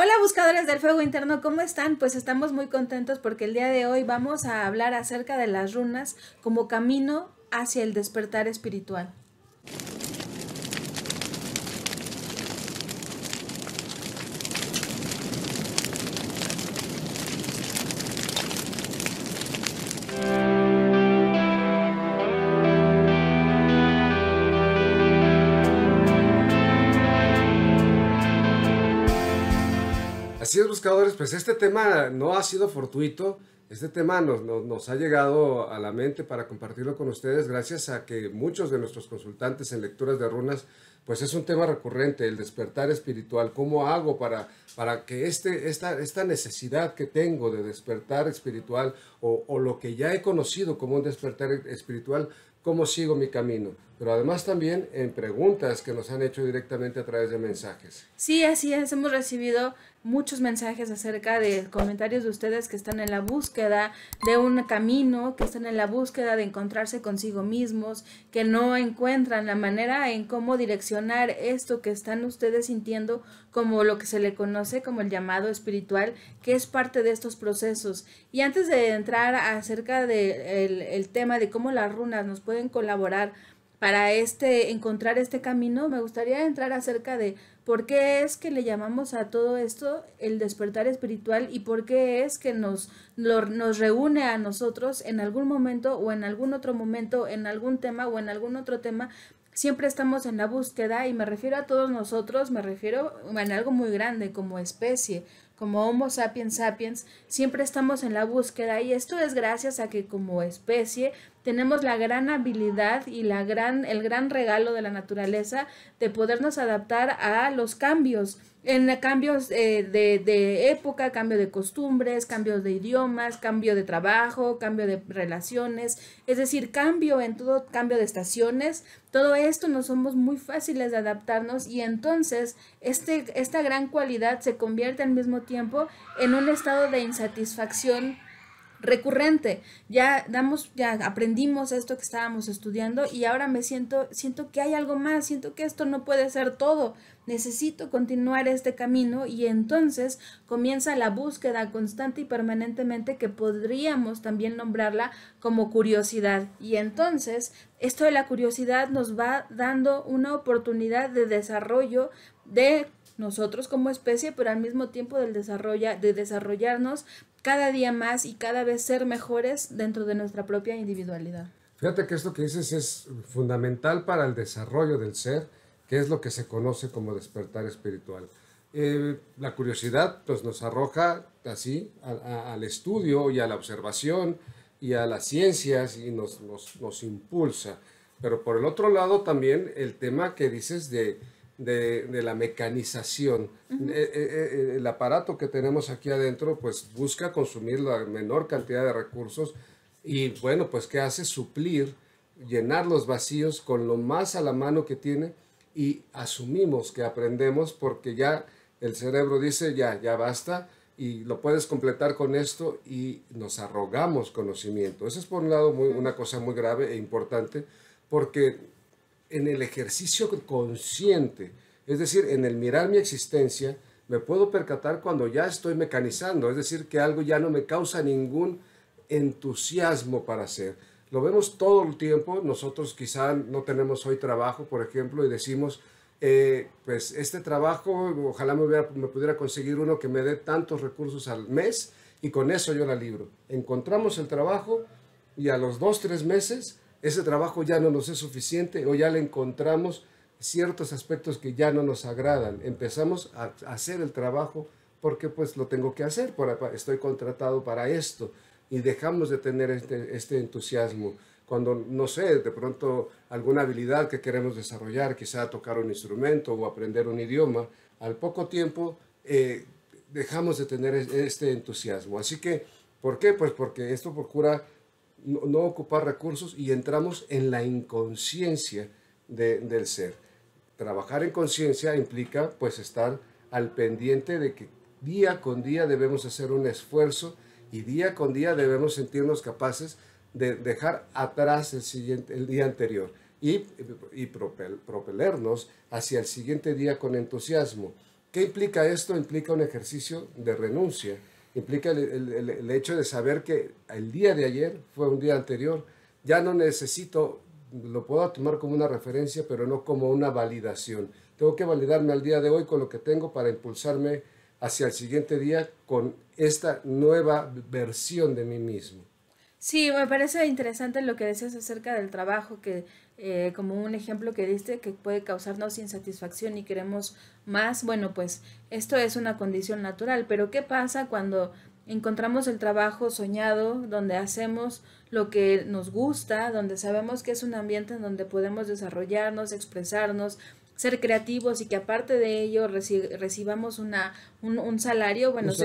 Hola buscadores del fuego interno, ¿cómo están? Pues estamos muy contentos porque el día de hoy vamos a hablar acerca de las runas como camino hacia el despertar espiritual. pues este tema no ha sido fortuito. Este tema nos, nos, ha llegado a la mente para compartirlo con ustedes gracias a que muchos de nuestros consultantes en lecturas de runas, pues es un tema recurrente, el despertar espiritual. ¿Cómo hago para, para que este, esta, esta necesidad que tengo de despertar espiritual o, o lo que ya he conocido como un despertar espiritual, cómo sigo mi camino? pero además también en preguntas que nos han hecho directamente a través de mensajes. Sí, así es, hemos recibido muchos mensajes acerca de comentarios de ustedes que están en la búsqueda de un camino, que están en la búsqueda de encontrarse consigo mismos, que no encuentran la manera en cómo direccionar esto que están ustedes sintiendo como lo que se le conoce como el llamado espiritual, que es parte de estos procesos. Y antes de entrar acerca del de el tema de cómo las runas nos pueden colaborar, para este encontrar este camino, me gustaría entrar acerca de por qué es que le llamamos a todo esto el despertar espiritual y por qué es que nos, nos reúne a nosotros en algún momento o en algún otro momento, en algún tema o en algún otro tema. Siempre estamos en la búsqueda y me refiero a todos nosotros, me refiero en algo muy grande como especie, como Homo sapiens sapiens, siempre estamos en la búsqueda y esto es gracias a que como especie tenemos la gran habilidad y la gran, el gran regalo de la naturaleza de podernos adaptar a los cambios, en cambios eh, de, época, cambio de costumbres, cambios de idiomas, cambio de trabajo, cambio de relaciones, es decir, cambio en todo, cambio de estaciones, todo esto nos somos muy fáciles de adaptarnos y entonces este, esta gran cualidad se convierte al mismo tiempo en un estado de insatisfacción recurrente. Ya damos, ya aprendimos esto que estábamos estudiando y ahora me siento, siento que hay algo más, siento que esto no puede ser todo. Necesito continuar este camino y entonces comienza la búsqueda constante y permanentemente que podríamos también nombrarla como curiosidad. Y entonces esto de la curiosidad nos va dando una oportunidad de desarrollo de nosotros como especie, pero al mismo tiempo del desarrollo de desarrollarnos cada día más y cada vez ser mejores dentro de nuestra propia individualidad. Fíjate que esto que dices es fundamental para el desarrollo del ser, que es lo que se conoce como despertar espiritual. Eh, la curiosidad pues, nos arroja así al estudio y a la observación y a las ciencias y nos, nos impulsa. Pero por el otro lado también el tema que dices de de, la mecanización. Eh, eh, eh, el aparato que tenemos aquí adentro pues busca consumir la menor cantidad de recursos y bueno, pues que hace? Suplir, llenar los vacíos con lo más a la mano que tiene y asumimos que aprendemos porque ya el cerebro dice ya, ya basta y lo puedes completar con esto y nos arrogamos conocimiento. eso es por un lado muy, una cosa muy grave e importante porque en el ejercicio consciente, es decir, en el mirar mi existencia, me puedo percatar cuando ya estoy mecanizando, es decir, que algo ya no me causa ningún entusiasmo para hacer. Lo vemos todo el tiempo, nosotros quizá no tenemos hoy trabajo, por ejemplo, y decimos, eh, pues este trabajo, ojalá me, me pudiera conseguir uno que me dé tantos recursos al mes y con eso yo la libro. Encontramos el trabajo y a los dos, tres meses ese trabajo ya no nos es suficiente o ya le encontramos ciertos aspectos que ya no nos agradan. Empezamos a hacer el trabajo porque pues lo tengo que hacer, estoy contratado para esto y dejamos de tener este, este, entusiasmo. Cuando, no sé, de pronto alguna habilidad que queremos desarrollar, quizá tocar un instrumento o aprender un idioma, al poco tiempo eh, dejamos de tener este entusiasmo. Así que, ¿por qué? Pues porque esto procura no, ocupar recursos y entramos en la inconsciencia del ser. Trabajar en conciencia implica pues estar al pendiente de que día con día debemos hacer un esfuerzo y día con día debemos sentirnos capaces de dejar atrás el, siguiente, el día anterior y, y propelernos hacia el siguiente día con entusiasmo. ¿Qué implica esto? Implica un ejercicio de renuncia implica el, hecho de saber que el día de ayer fue un día anterior, ya no necesito, lo puedo tomar como una referencia, pero no como una validación. Tengo que validarme al día de hoy con lo que tengo para impulsarme hacia el siguiente día con esta nueva versión de mí mismo. Sí, me parece interesante lo que decías acerca del trabajo, que eh, como un ejemplo que diste que puede causarnos insatisfacción y queremos más, bueno, pues esto es una condición natural, pero ¿qué pasa cuando encontramos el trabajo soñado, donde hacemos lo que nos gusta, donde sabemos que es un ambiente en donde podemos desarrollarnos, expresarnos, ser creativos y que aparte de ello recibamos una, un, salario, bueno, se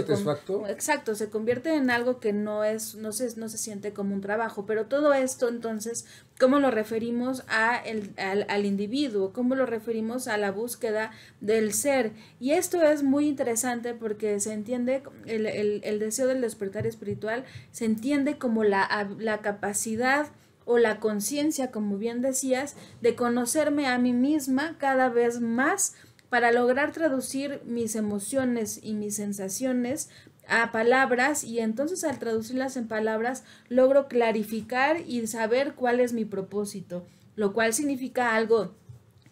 exacto, se convierte en algo que no es, no se, no se siente como un trabajo, pero todo esto entonces, ¿cómo lo referimos a al, al individuo? ¿Cómo lo referimos a la búsqueda del ser? Y esto es muy interesante porque se entiende, el, el, el deseo del despertar espiritual se entiende como la, la capacidad o la conciencia, como bien decías, de conocerme a mí misma cada vez más para lograr traducir mis emociones y mis sensaciones a palabras y entonces al traducirlas en palabras logro clarificar y saber cuál es mi propósito, lo cual significa algo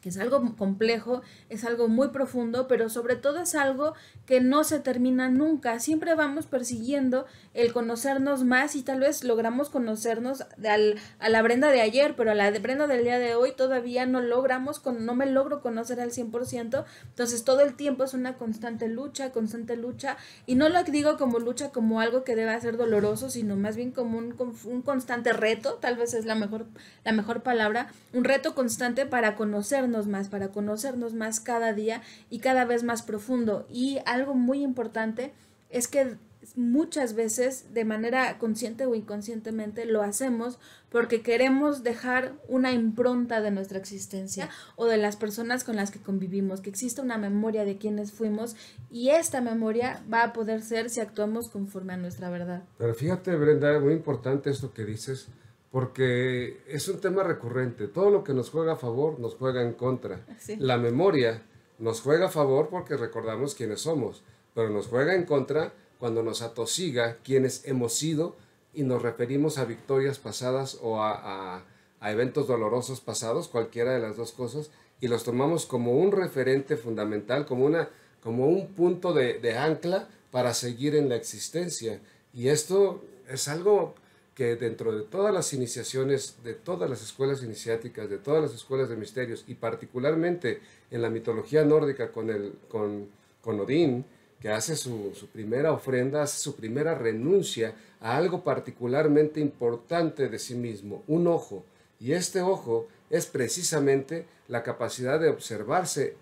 que es algo complejo, es algo muy profundo, pero sobre todo es algo que no se termina nunca. Siempre vamos persiguiendo el conocernos más y tal vez logramos conocernos a la Brenda de ayer, pero a la Brenda del día de hoy todavía no logramos, con, no me logro conocer al 100%. Entonces todo el tiempo es una constante lucha, constante lucha. Y no lo digo como lucha, como algo que deba ser doloroso, sino más bien como un, un constante reto, tal vez es la mejor, la mejor palabra, un reto constante para conocernos más, para conocernos más cada día y cada vez más profundo. Y algo muy importante es que muchas veces de manera consciente o inconscientemente lo hacemos porque queremos dejar una impronta de nuestra existencia o de las personas con las que convivimos, que exista una memoria de quienes fuimos y esta memoria va a poder ser si actuamos conforme a nuestra verdad. Pero fíjate Brenda, muy importante esto que dices, porque es un tema recurrente. Todo lo que nos juega a favor nos juega en contra. La memoria nos juega a favor porque recordamos quiénes somos, pero nos juega en contra cuando nos atosiga quienes hemos sido y nos referimos a victorias pasadas o a, a, a eventos dolorosos pasados, cualquiera de las dos cosas, y los tomamos como un referente fundamental, como, una, como un punto de, de ancla para seguir en la existencia. Y esto es algo que dentro de todas las iniciaciones, de todas las escuelas iniciáticas, de todas las escuelas de misterios, y particularmente en la mitología nórdica con, el, con, con Odín, que hace su, primera ofrenda, hace su primera renuncia a algo particularmente importante de sí mismo, un ojo. Y este ojo es precisamente la capacidad de observarse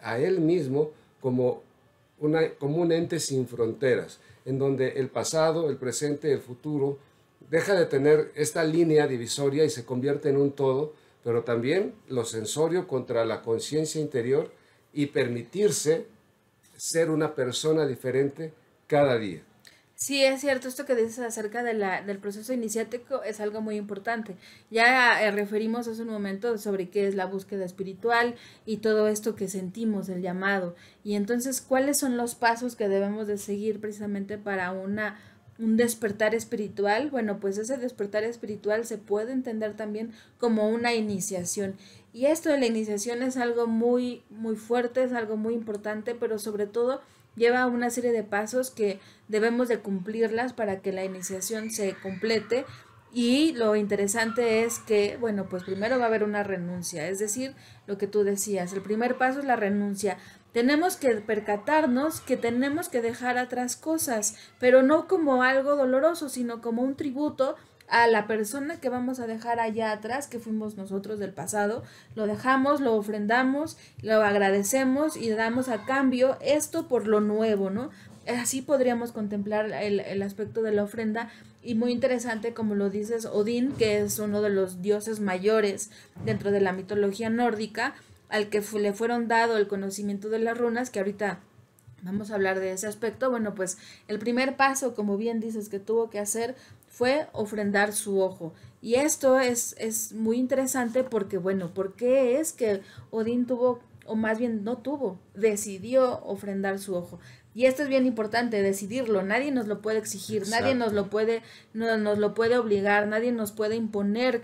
a él mismo como, una, como un ente sin fronteras, en donde el pasado, el presente, el futuro deja de tener esta línea divisoria y se convierte en un todo, pero también lo sensorio contra la conciencia interior y permitirse ser una persona diferente cada día. Sí, es cierto, esto que dices acerca la, del proceso iniciático es algo muy importante. Ya eh, referimos hace un momento sobre qué es la búsqueda espiritual y todo esto que sentimos, el llamado. Y entonces, ¿cuáles son los pasos que debemos de seguir precisamente para una un despertar espiritual, bueno, pues ese despertar espiritual se puede entender también como una iniciación. Y esto de la iniciación es algo muy, muy fuerte, es algo muy importante, pero sobre todo lleva una serie de pasos que debemos de cumplirlas para que la iniciación se complete. Y lo interesante es que, bueno, pues primero va a haber una renuncia, es decir, lo que tú decías, el primer paso es la renuncia. Tenemos que percatarnos que tenemos que dejar atrás cosas, pero no como algo doloroso, sino como un tributo a la persona que vamos a dejar allá atrás, que fuimos nosotros del pasado, lo dejamos, lo ofrendamos, lo agradecemos y damos a cambio esto por lo nuevo, ¿no? Así podríamos contemplar el, el aspecto de la ofrenda y muy interesante como lo dices Odín, que es uno de los dioses mayores dentro de la mitología nórdica, al que le fueron dado el conocimiento de las runas, que ahorita vamos a hablar de ese aspecto, bueno, pues el primer paso, como bien dices, que tuvo que hacer fue ofrendar su ojo. Y esto es, es muy interesante porque, bueno, ¿por qué es que Odín tuvo, o más bien no tuvo, decidió ofrendar su ojo? Y esto es bien importante, decidirlo. Nadie nos lo puede exigir, nadie nos lo puede, nos lo puede obligar, nadie nos puede imponer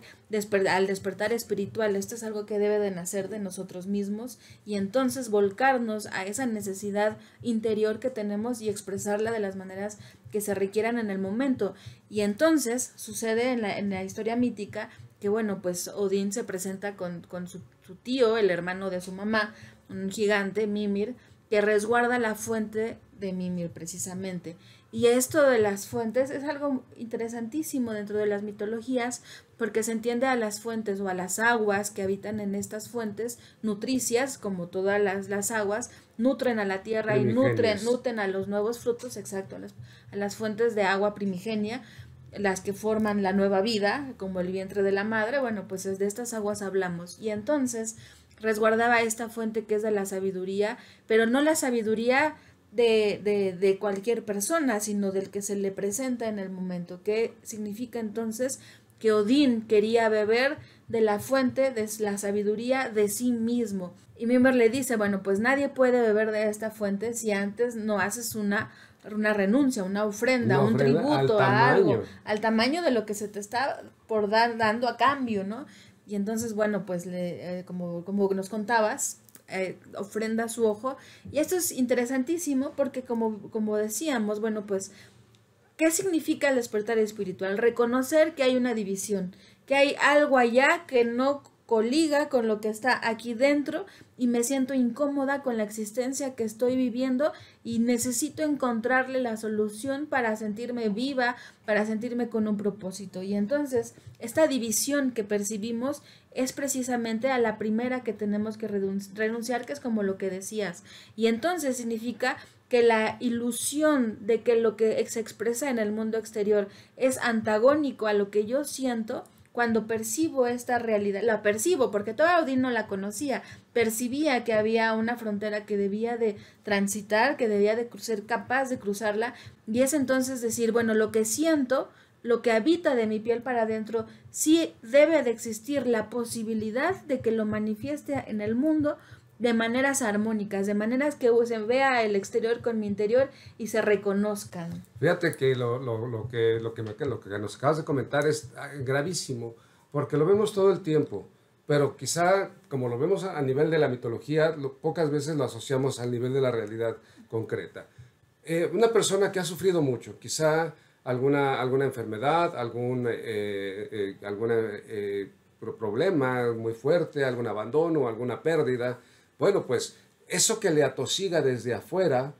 al despertar espiritual. Esto es algo que debe de nacer de nosotros mismos y entonces volcarnos a esa necesidad interior que tenemos y expresarla de las maneras que se requieran en el momento. Y entonces sucede en la, en la historia mítica que, bueno, pues Odín se presenta con, su tío, el hermano de su mamá, un gigante, Mimir, que resguarda la fuente de Mimir precisamente. Y esto de las fuentes es algo interesantísimo dentro de las mitologías porque se entiende a las fuentes o a las aguas que habitan en estas fuentes, nutricias, como todas las, aguas, nutren a la tierra y nutren, nutren a los nuevos frutos, exacto, a las, a las fuentes de agua primigenia, las que forman la nueva vida, como el vientre de la madre, bueno, pues es de estas aguas hablamos. Y entonces resguardaba esta fuente que es de la sabiduría, pero no la sabiduría de, de, de, cualquier persona, sino del que se le presenta en el momento, que significa entonces que Odín quería beber de la fuente de la sabiduría de sí mismo. Y Mimber le dice, bueno, pues nadie puede beber de esta fuente si antes no haces una una renuncia, una ofrenda, un tributo a algo, al tamaño de lo que se te está por dar dando a cambio, ¿no? Y entonces, bueno, pues eh, como, nos contabas, eh, ofrenda su ojo. Y esto es interesantísimo porque como, como decíamos, bueno, pues, ¿qué significa el despertar espiritual? Reconocer que hay una división, que hay algo allá que no coliga con lo que está aquí dentro y me siento incómoda con la existencia que estoy viviendo y necesito encontrarle la solución para sentirme viva, para sentirme con un propósito. Y entonces esta división que percibimos es precisamente a la primera que tenemos que renunciar, que es como lo que decías. Y entonces significa que la ilusión de que lo que se expresa en el mundo exterior es antagónico a lo que yo siento, cuando percibo esta realidad, la percibo porque toda Odín no la conocía, percibía que había una frontera que debía de transitar, que debía de ser capaz de cruzarla, y es entonces decir, bueno, lo que siento, lo que habita de mi piel para adentro, sí debe de existir la posibilidad de que lo manifieste en el mundo, de maneras armónicas, de maneras que se vea el exterior con mi interior y se reconozcan. Fíjate que lo, lo, lo que, lo, que, lo que nos acabas de comentar es ah, gravísimo, porque lo vemos todo el tiempo, pero quizá como lo vemos a nivel de la mitología, pocas veces lo asociamos al nivel de la realidad concreta. Eh, una persona que ha sufrido mucho, quizá alguna, alguna enfermedad, algún eh, eh, eh problema muy fuerte, algún abandono, alguna pérdida, bueno, pues eso que le atosiga desde afuera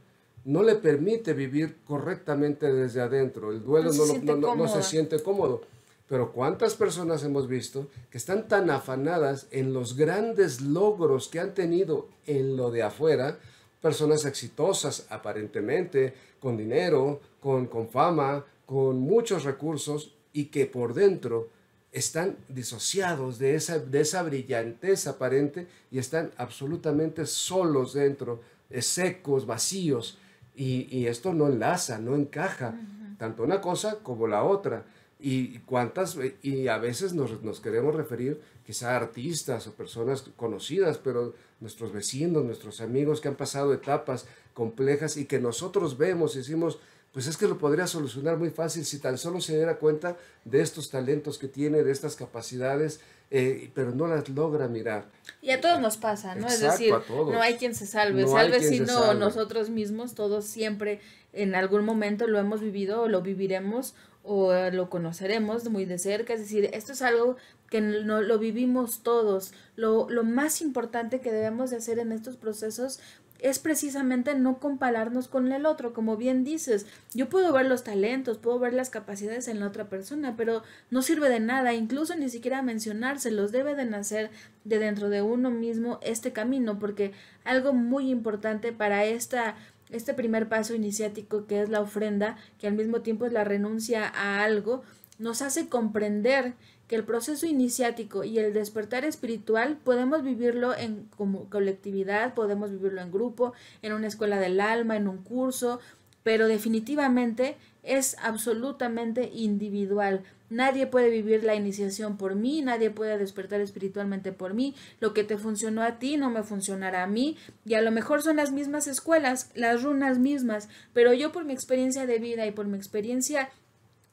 no le permite vivir correctamente desde adentro. El duelo no, se siente cómodo. Pero ¿cuántas personas hemos visto que están tan afanadas en los grandes logros que han tenido en lo de afuera? Personas exitosas aparentemente, con dinero, con, con fama, con muchos recursos y que por dentro están disociados de esa, de esa brillantez aparente y están absolutamente solos dentro, eh, secos, vacíos, y, esto no enlaza, no encaja, tanto una cosa como la otra. Y, cuántas, eh, y a veces nos, nos queremos referir quizá a artistas o personas conocidas, pero nuestros vecinos, nuestros amigos que han pasado etapas complejas y que nosotros vemos y decimos, pues es que lo podría solucionar muy fácil si tan solo se diera cuenta de estos talentos que tiene, de estas capacidades, eh, pero no las logra mirar. Y a todos nos pasa, ¿no? es decir, no hay quien se salve, no si no nosotros mismos, todos siempre en algún momento lo hemos vivido o lo viviremos o eh, lo conoceremos muy de cerca, es decir, esto es algo que lo vivimos todos. Lo, lo más importante que debemos de hacer en estos procesos es precisamente no compararnos con el otro, como bien dices, yo puedo ver los talentos, puedo ver las capacidades en la otra persona, pero no sirve de nada, incluso ni siquiera mencionárselos, debe de nacer de dentro de uno mismo este camino, porque algo muy importante para esta este primer paso iniciático que es la ofrenda, que al mismo tiempo es la renuncia a algo, nos hace comprender el proceso iniciático y el despertar espiritual podemos vivirlo en como colectividad, podemos vivirlo en grupo, en una escuela del alma, en un curso, pero definitivamente es absolutamente individual. Nadie puede vivir la iniciación por mí, nadie puede despertar espiritualmente por mí. Lo que te funcionó a ti no me funcionará a mí. Y a lo mejor son las mismas escuelas, las runas mismas, pero yo por mi experiencia de vida y por mi experiencia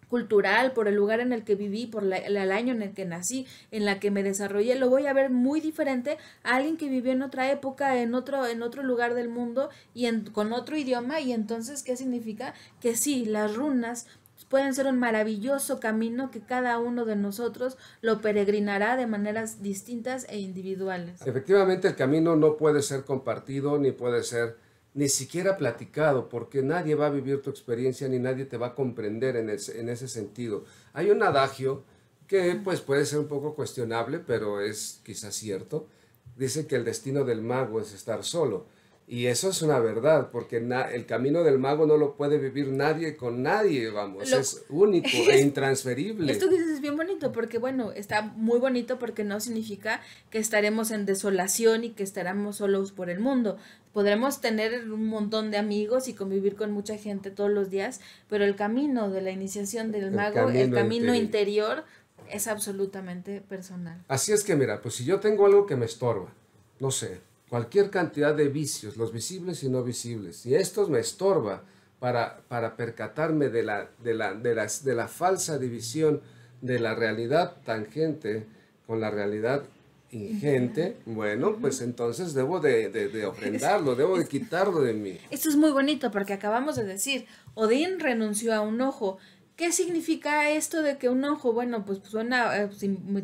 cultural, por el lugar en el que viví, por la, el año en el que nací, en la que me desarrollé, lo voy a ver muy diferente a alguien que vivió en otra época, en otro, en otro lugar del mundo y con otro idioma. Y entonces, ¿qué significa? Que sí, las runas pueden ser un maravilloso camino que cada uno de nosotros lo peregrinará de maneras distintas e individuales. Efectivamente, el camino no puede ser compartido ni puede ser ni siquiera platicado, porque nadie va a vivir tu experiencia ni nadie te va a comprender en, ese, sentido. Hay un adagio que pues puede ser un poco cuestionable, pero es quizás cierto. Dice que el destino del mago es estar solo. Y eso es una verdad, porque el camino del mago no lo puede vivir nadie con nadie, vamos, es único e intransferible. Esto que dices es bien bonito, porque bueno, está muy bonito porque no significa que estaremos en desolación y que estaremos solos por el mundo. Podremos tener un montón de amigos y convivir con mucha gente todos los días, pero el camino de la iniciación del mago, el camino interior, es absolutamente personal. Así es que mira, pues si yo tengo algo que me estorba, no sé, cualquier cantidad de vicios, los visibles y no visibles. Y esto me estorba para, para percatarme de la, la, de, de la falsa división de la realidad tangente con la realidad ingente, bueno, pues entonces debo de, de, de ofrendarlo, debo de quitarlo de mí. Esto es muy bonito porque acabamos de decir, Odín renunció a un ojo, ¿Qué significa esto de que un ojo? Bueno, pues, pues suena eh,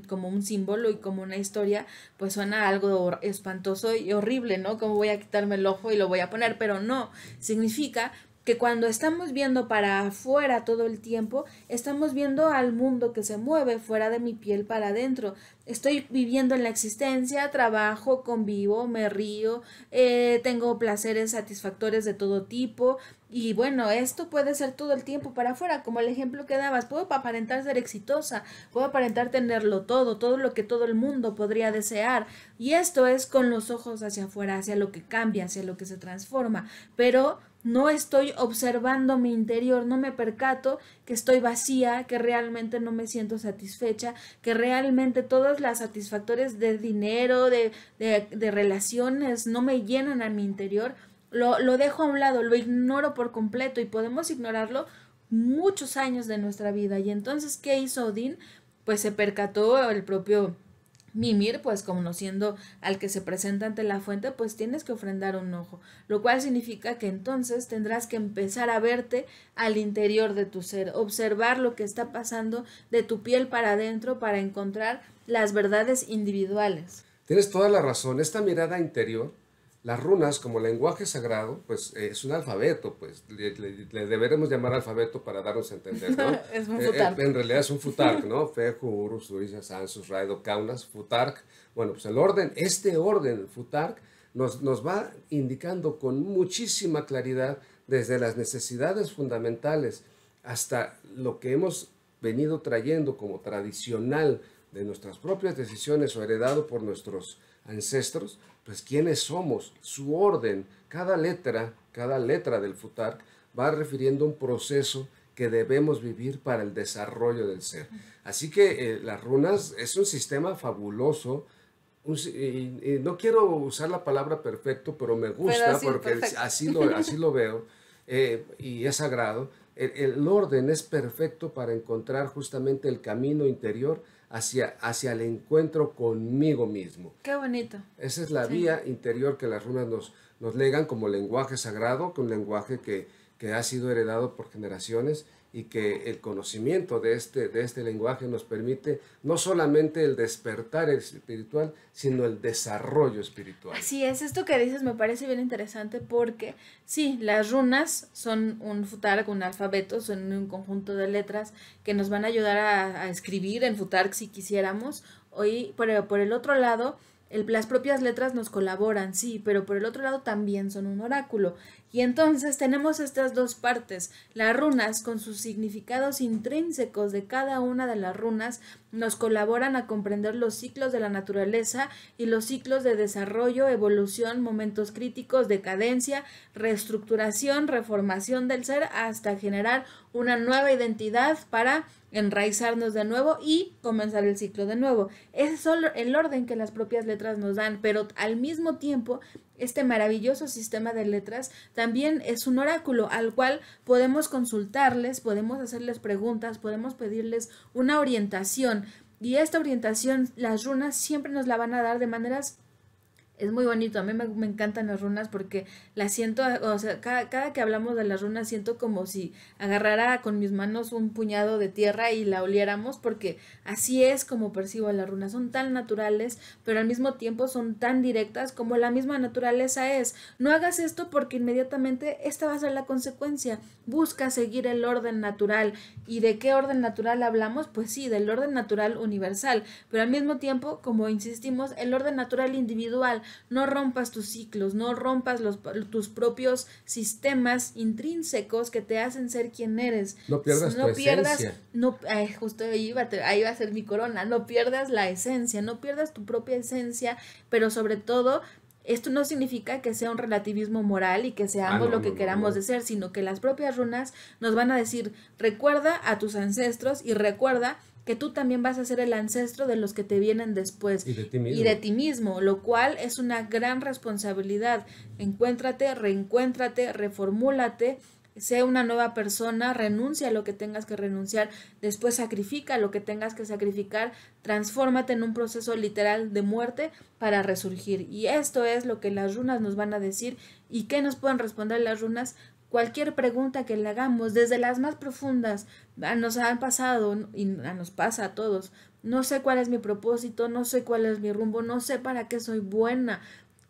como un símbolo y como una historia, pues suena algo espantoso y horrible, ¿no? Como voy a quitarme el ojo y lo voy a poner, pero no, significa que cuando estamos viendo para afuera todo el tiempo, estamos viendo al mundo que se mueve fuera de mi piel para adentro. Estoy viviendo en la existencia, trabajo, convivo, me río, eh, tengo placeres satisfactores de todo tipo. Y bueno, esto puede ser todo el tiempo para afuera, como el ejemplo que dabas. Puedo aparentar ser exitosa, puedo aparentar tenerlo todo, todo lo que todo el mundo podría desear. Y esto es con los ojos hacia afuera, hacia lo que cambia, hacia lo que se transforma. Pero no estoy observando mi interior, no me percato que estoy vacía, que realmente no me siento satisfecha, que realmente todas las satisfactores de dinero, de, de, relaciones, no me llenan a mi interior. Lo, lo dejo a un lado, lo ignoro por completo y podemos ignorarlo muchos años de nuestra vida. Y entonces, ¿qué hizo Odin Pues se percató el propio Mimir, pues conociendo al que se presenta ante la fuente, pues tienes que ofrendar un ojo, lo cual significa que entonces tendrás que empezar a verte al interior de tu ser, observar lo que está pasando de tu piel para adentro para encontrar las verdades individuales. Tienes toda la razón, esta mirada interior las runas como lenguaje sagrado, pues es un alfabeto, pues le, deberemos llamar alfabeto para darnos a entender, ¿no? es un eh, eh, en realidad es un futark, ¿no? Feju, Urus, uriza, Sansus, Raido, Kaunas, futark. Bueno, pues el orden, este orden, futark, nos, nos va indicando con muchísima claridad desde las necesidades fundamentales hasta lo que hemos venido trayendo como tradicional de nuestras propias decisiones o heredado por nuestros ancestros, pues quiénes somos, su orden, cada letra, cada letra del futark va refiriendo un proceso que debemos vivir para el desarrollo del ser. Así que eh, las runas es un sistema fabuloso. no quiero usar la palabra perfecto, pero me gusta porque así lo, así lo veo eh, y es sagrado. el orden es perfecto para encontrar justamente el camino interior hacia, hacia el encuentro conmigo mismo. Qué bonito. Esa es la vía interior que las runas nos, nos legan como lenguaje sagrado, que un lenguaje que, que ha sido heredado por generaciones y que el conocimiento de este, de este lenguaje nos permite no solamente el despertar espiritual, sino el desarrollo espiritual. Así es, esto que dices me parece bien interesante porque sí, las runas son un futark un alfabeto, son un conjunto de letras que nos van a ayudar a, escribir en futark si quisiéramos, hoy pero por el otro lado, las propias letras nos colaboran, sí, pero por el otro lado también son un oráculo. Y entonces tenemos estas dos partes, las runas con sus significados intrínsecos de cada una de las runas nos colaboran a comprender los ciclos de la naturaleza y los ciclos de desarrollo, evolución, momentos críticos, decadencia, reestructuración, reformación del ser hasta generar una nueva identidad para enraizarnos de nuevo y comenzar el ciclo de nuevo. Ese es solo el orden que las propias letras nos dan, pero al mismo tiempo este maravilloso sistema de letras también es un oráculo al cual podemos consultarles, podemos hacerles preguntas, podemos pedirles una orientación. Y esta orientación las runas siempre nos la van a dar de maneras es muy bonito. A mí me, encantan las runas porque las siento, o sea, cada, cada, que hablamos de las runas siento como si agarrara con mis manos un puñado de tierra y la oliéramos porque así es como percibo las runas. Son tan naturales, pero al mismo tiempo son tan directas como la misma naturaleza es. No hagas esto porque inmediatamente esta va a ser la consecuencia. Busca seguir el orden natural. ¿Y de qué orden natural hablamos? Pues sí, del orden natural universal, pero al mismo tiempo, como insistimos, el orden natural individual no rompas tus ciclos, no rompas tus propios sistemas intrínsecos que te hacen ser quien eres. No pierdas no pierdas, esencia. justo ahí va, a ser mi corona, no pierdas la esencia, no pierdas tu propia esencia, pero sobre todo esto no significa que sea un relativismo moral y que seamos ah, lo que queramos de ser, sino que las propias runas nos van a decir, recuerda a tus ancestros y recuerda que tú también vas a ser el ancestro de los que te vienen después y de ti mismo, lo cual es una gran responsabilidad. Encuéntrate, reencuéntrate, reformúlate sea una nueva persona, renuncia a lo que tengas que renunciar, después sacrifica lo que tengas que sacrificar, transfórmate en un proceso literal de muerte para resurgir. Y esto es lo que las runas nos van a decir y qué nos pueden responder las runas Cualquier pregunta que le hagamos, desde las más profundas, nos han pasado y nos pasa a todos. No sé cuál es mi propósito, no sé cuál es mi rumbo, no sé para qué soy buena.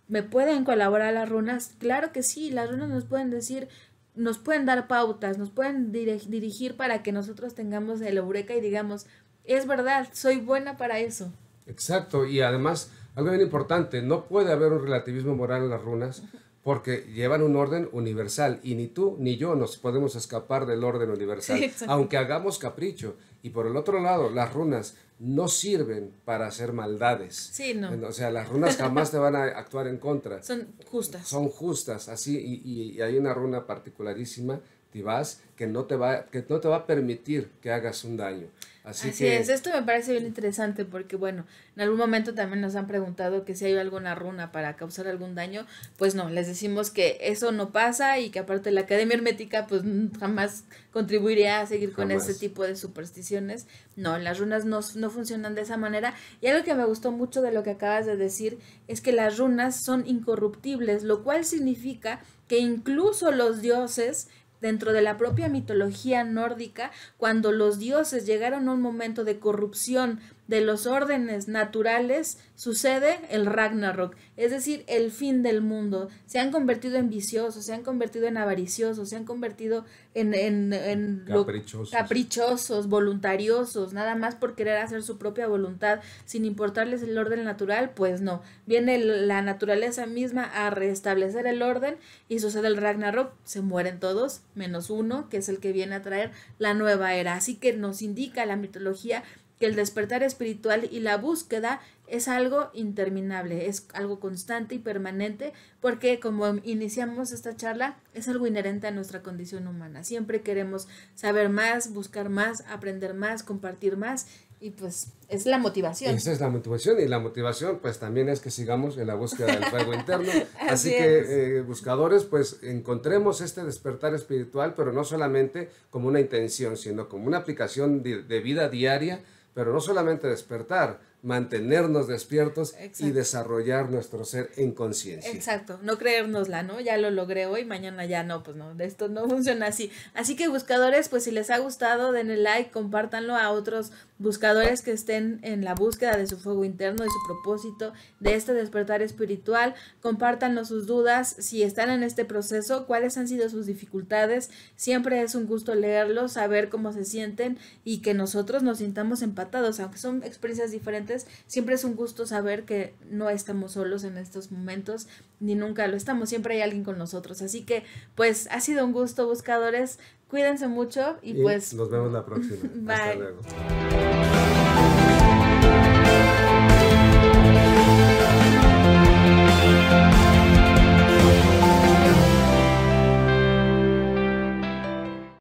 ¿Me pueden colaborar las runas? Claro que sí, las runas nos pueden decir, nos pueden dar pautas, nos pueden dirigir para que nosotros tengamos el eureka y digamos, es verdad, soy buena para eso. Exacto, y además, algo bien importante, no puede haber un relativismo moral en las runas, porque llevan un orden universal y ni tú ni yo nos podemos escapar del orden universal, aunque hagamos capricho. Y por el otro lado, las runas no sirven para hacer maldades. Sí, no. O sea, las runas jamás te van a actuar en contra. Son justas. Son justas, así, y, hay una runa particularísima, Tibás, que no te va, que no te va a permitir que hagas un daño. Así, es, esto me parece bien interesante porque, bueno, en algún momento también nos han preguntado que si hay alguna runa para causar algún daño, pues no, les decimos que eso no pasa y que aparte la Academia Hermética pues jamás contribuiría a seguir con ese tipo de supersticiones. No, las runas no, no funcionan de esa manera. Y algo que me gustó mucho de lo que acabas de decir es que las runas son incorruptibles, lo cual significa que incluso los dioses dentro de la propia mitología nórdica, cuando los dioses llegaron a un momento de corrupción de los órdenes naturales sucede el Ragnarok, es decir, el fin del mundo. Se han convertido en viciosos, se han convertido en avariciosos, se han convertido en, en, caprichosos. caprichosos, voluntariosos, nada más por querer hacer su propia voluntad sin importarles el orden natural, pues no. Viene la naturaleza misma a restablecer el orden y sucede el Ragnarok, se mueren todos, menos uno, que es el que viene a traer la nueva era. Así que nos indica la mitología el despertar espiritual y la búsqueda es algo interminable, es algo constante y permanente, porque como iniciamos esta charla, es algo inherente a nuestra condición humana. Siempre queremos saber más, buscar más, aprender más, compartir más, y pues es la motivación. Esa es la motivación, y la motivación pues también es que sigamos en la búsqueda del fuego interno. Así, que eh, buscadores, pues encontremos este despertar espiritual, pero no solamente como una intención, sino como una aplicación de vida diaria pero no solamente despertar, mantenernos despiertos y desarrollar nuestro ser en conciencia. Exacto, no creérnosla, ¿no? Ya lo logré hoy, mañana ya no, pues no, de esto no funciona así. Así que buscadores, pues si les ha gustado, denle like, compártanlo a otros buscadores que estén en la búsqueda de su fuego interno, y su propósito, de este despertar espiritual, compártanos sus dudas, si están en este proceso, cuáles han sido sus dificultades, siempre es un gusto leerlos, saber cómo se sienten y que nosotros nos sintamos empatados, aunque son experiencias diferentes siempre es un gusto saber que no estamos solos en estos momentos, ni nunca lo estamos, siempre hay alguien con nosotros. Así que, pues, ha sido un gusto, buscadores. Cuídense mucho y, pues... Nos vemos la próxima. Hasta luego.